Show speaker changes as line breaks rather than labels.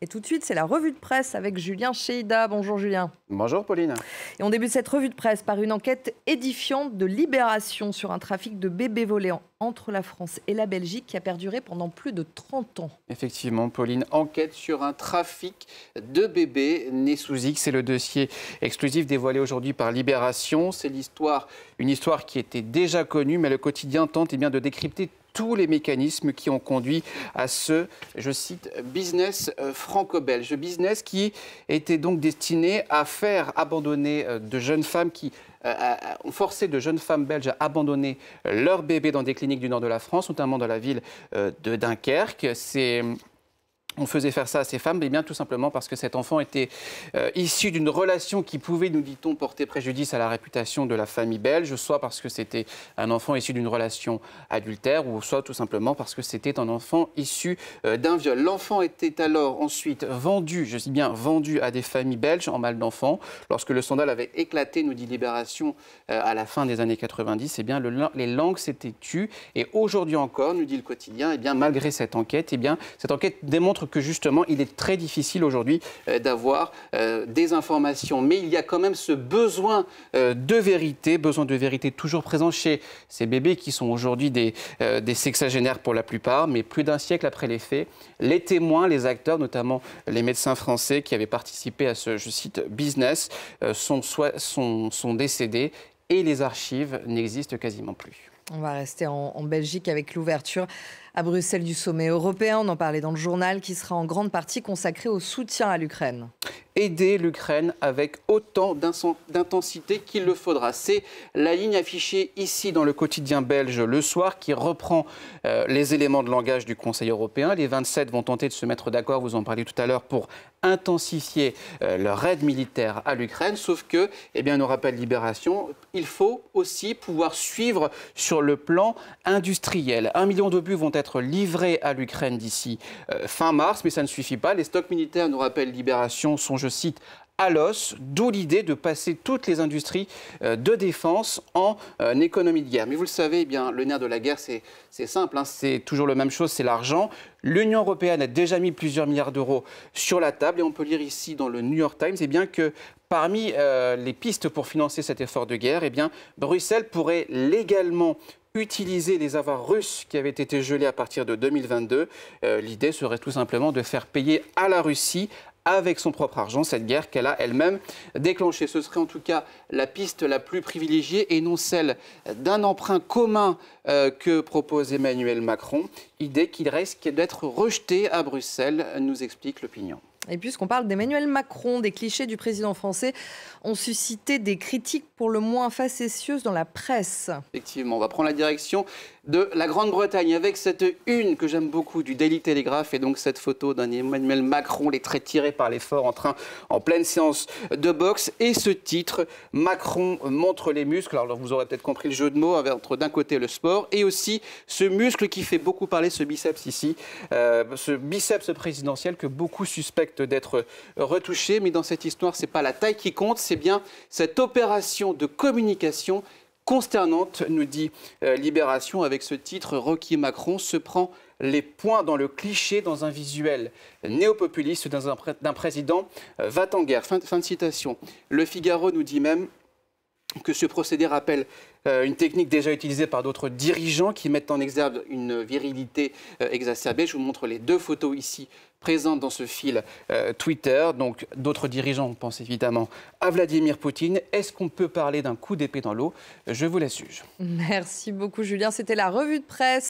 Et tout de suite, c'est la revue de presse avec Julien Cheyda. Bonjour Julien. Bonjour Pauline. Et on débute cette revue de presse par une enquête édifiante de Libération sur un trafic de bébés volés entre la France et la Belgique qui a perduré pendant plus de 30 ans.
Effectivement, Pauline, enquête sur un trafic de bébés nés sous X. C'est le dossier exclusif dévoilé aujourd'hui par Libération. C'est l'histoire, une histoire qui était déjà connue, mais le quotidien tente eh bien, de décrypter tous les mécanismes qui ont conduit à ce, je cite, business euh, franco-belge. Business qui était donc destiné à faire abandonner euh, de jeunes femmes qui euh, ont forcé de jeunes femmes belges à abandonner leur bébé dans des cliniques du nord de la France, notamment dans la ville de Dunkerque. C'est on faisait faire ça à ces femmes, eh bien tout simplement parce que cet enfant était euh, issu d'une relation qui pouvait, nous dit-on, porter préjudice à la réputation de la famille belge, soit parce que c'était un enfant issu d'une relation adultère, ou soit tout simplement parce que c'était un enfant issu euh, d'un viol. L'enfant était alors ensuite vendu, je dis bien vendu, à des familles belges en mal d'enfant. Lorsque le scandale avait éclaté, nous dit Libération, euh, à la fin des années 90, et eh bien les langues s'étaient tues. Et aujourd'hui encore, nous dit le quotidien, eh bien malgré cette enquête, eh bien cette enquête démontre que justement, il est très difficile aujourd'hui euh, d'avoir euh, des informations. Mais il y a quand même ce besoin euh, de vérité, besoin de vérité toujours présent chez ces bébés qui sont aujourd'hui des, sexagénaires pour la plupart, mais plus d'un siècle après les faits, les témoins, les acteurs, notamment les médecins français qui avaient participé à ce, je cite, business, sont, sont décédés et les archives n'existent quasiment plus.
On va rester en, Belgique avec l'ouverture à Bruxelles du sommet européen. On en parlait dans le journal qui sera en grande partie consacré au soutien à l'Ukraine
aider l'Ukraine avec autant d'intensité qu'il le faudra. C'est la ligne affichée ici dans le quotidien belge le soir qui reprend euh, les éléments de langage du Conseil européen. Les 27 vont tenter de se mettre d'accord, vous en parliez tout à l'heure, pour intensifier euh, leur aide militaire à l'Ukraine. Sauf que, eh bien, nous rappels Libération, il faut aussi pouvoir suivre sur le plan industriel. Un million de bus vont être livrés à l'Ukraine d'ici euh, fin mars, mais ça ne suffit pas. Les stocks militaires, nous rappelle Libération, sont, je je cite, à l'os, d'où l'idée de passer toutes les industries euh, de défense en euh, économie de guerre. Mais vous le savez, eh bien, le nerf de la guerre, c'est simple, hein. c'est toujours la même chose, c'est l'argent. L'Union européenne a déjà mis plusieurs milliards d'euros sur la table et on peut lire ici dans le New York Times eh bien, que parmi euh, les pistes pour financer cet effort de guerre, et eh bien, Bruxelles pourrait légalement utiliser les avoirs russes qui avaient été gelés à partir de 2022. L'idée serait tout simplement de faire payer à la Russie avec son propre argent cette guerre qu'elle a elle-même déclenchée. Ce serait en tout cas la piste la plus privilégiée et non celle d'un emprunt commun euh, que propose Emmanuel Macron, idée qui risque d'être rejetée à Bruxelles, nous
explique l'opinion. Et puisqu'on parle d'Emmanuel Macron, des clichés du président français ont suscité des critiques pour le moins facétieuses dans la presse.
Effectivement, on va prendre la direction de la Grande-Bretagne avec cette une que j'aime beaucoup du Daily Telegraph et donc cette photo d'un Emmanuel Macron, les traits tirés par l'effort en train, en pleine séance de boxe et ce titre, Macron montre les muscles. Alors vous aurez peut-être compris le jeu de mots hein, entre d'un côté le sport et aussi ce muscle qui fait beaucoup parler, ce biceps ici, euh, ce biceps présidentiel que beaucoup suspectent d'être retouché. Mais dans cette histoire, ce n'est pas la taille qui compte, c'est bien cette opération de communication consternante, nous dit euh, Libération avec ce titre Rocky Macron se prend les points dans le cliché, dans un visuel néopopuliste d'un président va euh, va en guerre. fin de citation. Le Figaro nous dit même que ce procédé rappelle euh, une technique déjà utilisée par d'autres dirigeants qui mettent en exergue une virilité euh, exacerbée. Je vous montre les deux photos ici présentes dans ce fil euh, Twitter. Donc d'autres dirigeants, pensent évidemment à Vladimir Poutine. Est-ce qu'on peut parler d'un coup d'épée dans l'eau Je vous laisse Suge.
Merci beaucoup Julien, c'était la revue de presse.